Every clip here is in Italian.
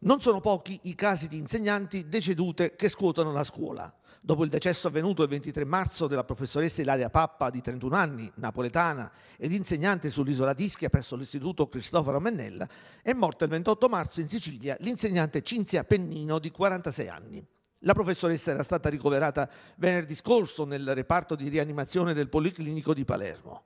Non sono pochi i casi di insegnanti decedute che scuotono la scuola. Dopo il decesso avvenuto il 23 marzo della professoressa Ilaria Pappa, di 31 anni, napoletana ed insegnante sull'isola d'Ischia presso l'Istituto Cristoforo Mennella, è morta il 28 marzo in Sicilia l'insegnante Cinzia Pennino, di 46 anni. La professoressa era stata ricoverata venerdì scorso nel reparto di rianimazione del Policlinico di Palermo.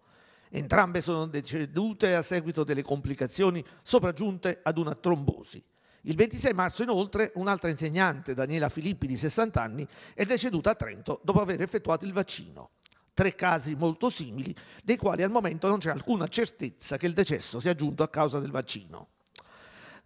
Entrambe sono decedute a seguito delle complicazioni sopraggiunte ad una trombosi. Il 26 marzo inoltre un'altra insegnante, Daniela Filippi di 60 anni, è deceduta a Trento dopo aver effettuato il vaccino. Tre casi molto simili, dei quali al momento non c'è alcuna certezza che il decesso sia giunto a causa del vaccino.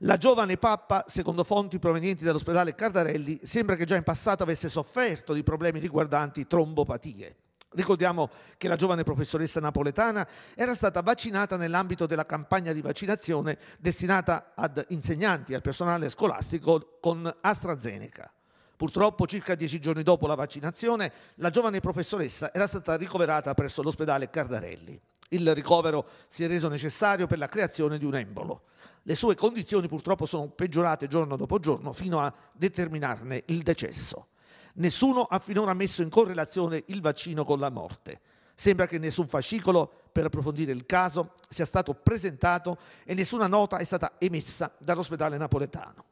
La giovane pappa, secondo fonti provenienti dall'ospedale Cardarelli, sembra che già in passato avesse sofferto di problemi riguardanti trombopatie. Ricordiamo che la giovane professoressa napoletana era stata vaccinata nell'ambito della campagna di vaccinazione destinata ad insegnanti e al personale scolastico con AstraZeneca. Purtroppo circa dieci giorni dopo la vaccinazione la giovane professoressa era stata ricoverata presso l'ospedale Cardarelli. Il ricovero si è reso necessario per la creazione di un embolo. Le sue condizioni purtroppo sono peggiorate giorno dopo giorno fino a determinarne il decesso. Nessuno ha finora messo in correlazione il vaccino con la morte. Sembra che nessun fascicolo per approfondire il caso sia stato presentato e nessuna nota è stata emessa dall'ospedale napoletano.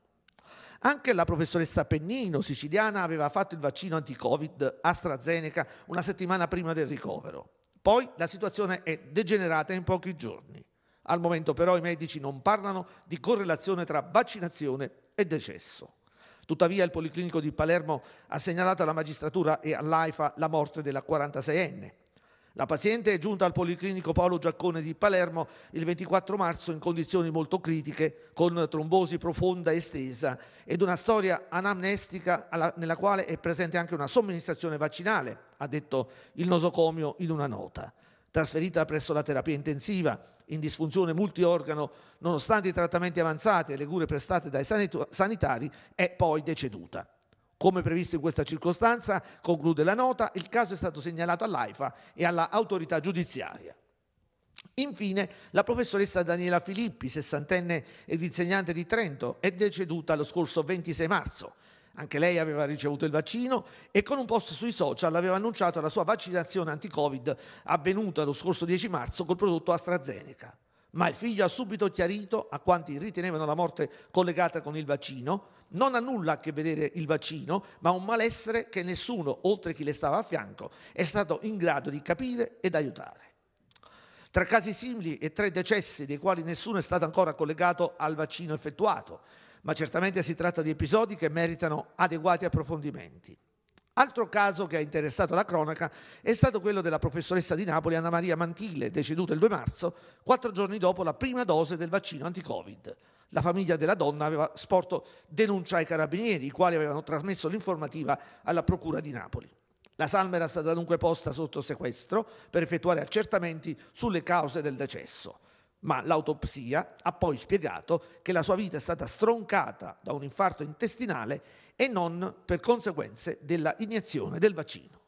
Anche la professoressa Pennino, siciliana, aveva fatto il vaccino anti-Covid AstraZeneca una settimana prima del ricovero. Poi la situazione è degenerata in pochi giorni. Al momento però i medici non parlano di correlazione tra vaccinazione e decesso. Tuttavia il Policlinico di Palermo ha segnalato alla magistratura e all'AIFA la morte della 46enne. La paziente è giunta al Policlinico Paolo Giaccone di Palermo il 24 marzo in condizioni molto critiche, con trombosi profonda e estesa ed una storia anamnestica alla, nella quale è presente anche una somministrazione vaccinale, ha detto il nosocomio in una nota trasferita presso la terapia intensiva, in disfunzione multiorgano, nonostante i trattamenti avanzati e le cure prestate dai sanitari, è poi deceduta. Come previsto in questa circostanza, conclude la nota, il caso è stato segnalato all'AIFA e all'autorità giudiziaria. Infine, la professoressa Daniela Filippi, sessantenne ed insegnante di Trento, è deceduta lo scorso 26 marzo. Anche lei aveva ricevuto il vaccino e con un post sui social aveva annunciato la sua vaccinazione anti-Covid avvenuta lo scorso 10 marzo col prodotto AstraZeneca. Ma il figlio ha subito chiarito a quanti ritenevano la morte collegata con il vaccino, non ha nulla a che vedere il vaccino, ma un malessere che nessuno, oltre chi le stava a fianco, è stato in grado di capire ed aiutare. Tra casi simili e tre decessi dei quali nessuno è stato ancora collegato al vaccino effettuato, ma certamente si tratta di episodi che meritano adeguati approfondimenti. Altro caso che ha interessato la cronaca è stato quello della professoressa di Napoli Anna Maria Mantile, deceduta il 2 marzo, quattro giorni dopo la prima dose del vaccino anti-Covid. La famiglia della donna aveva sporto denuncia ai carabinieri, i quali avevano trasmesso l'informativa alla Procura di Napoli. La salma era stata dunque posta sotto sequestro per effettuare accertamenti sulle cause del decesso ma l'autopsia ha poi spiegato che la sua vita è stata stroncata da un infarto intestinale e non per conseguenze della iniezione del vaccino.